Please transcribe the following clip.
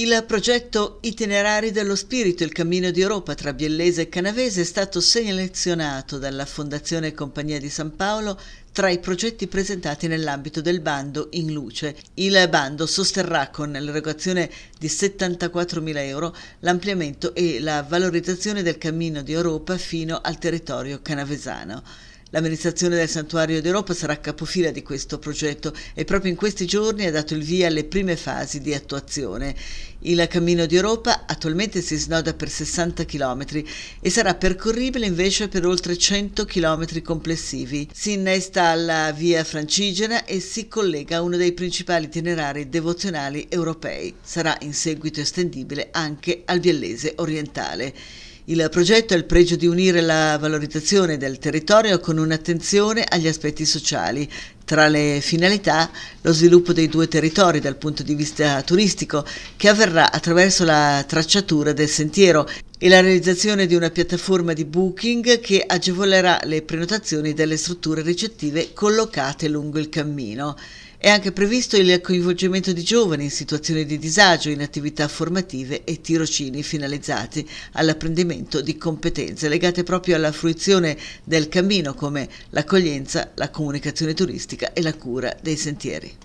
Il progetto Itinerari dello Spirito, il cammino di Europa tra Biellese e Canavese è stato selezionato dalla Fondazione Compagnia di San Paolo tra i progetti presentati nell'ambito del bando In Luce. Il bando sosterrà con l'erogazione di 74.000 euro l'ampliamento e la valorizzazione del cammino di Europa fino al territorio canavesano. L'amministrazione del Santuario d'Europa sarà capofila di questo progetto e proprio in questi giorni ha dato il via alle prime fasi di attuazione. Il Cammino d'Europa attualmente si snoda per 60 km e sarà percorribile invece per oltre 100 km complessivi. Si innesta alla via Francigena e si collega a uno dei principali itinerari devozionali europei. Sarà in seguito estendibile anche al Biellese orientale. Il progetto ha il pregio di unire la valorizzazione del territorio con un'attenzione agli aspetti sociali. Tra le finalità lo sviluppo dei due territori dal punto di vista turistico che avverrà attraverso la tracciatura del sentiero e la realizzazione di una piattaforma di booking che agevolerà le prenotazioni delle strutture ricettive collocate lungo il cammino. È anche previsto il coinvolgimento di giovani in situazioni di disagio in attività formative e tirocini finalizzati all'apprendimento di competenze legate proprio alla fruizione del cammino come l'accoglienza, la comunicazione turistica e la cura dei sentieri.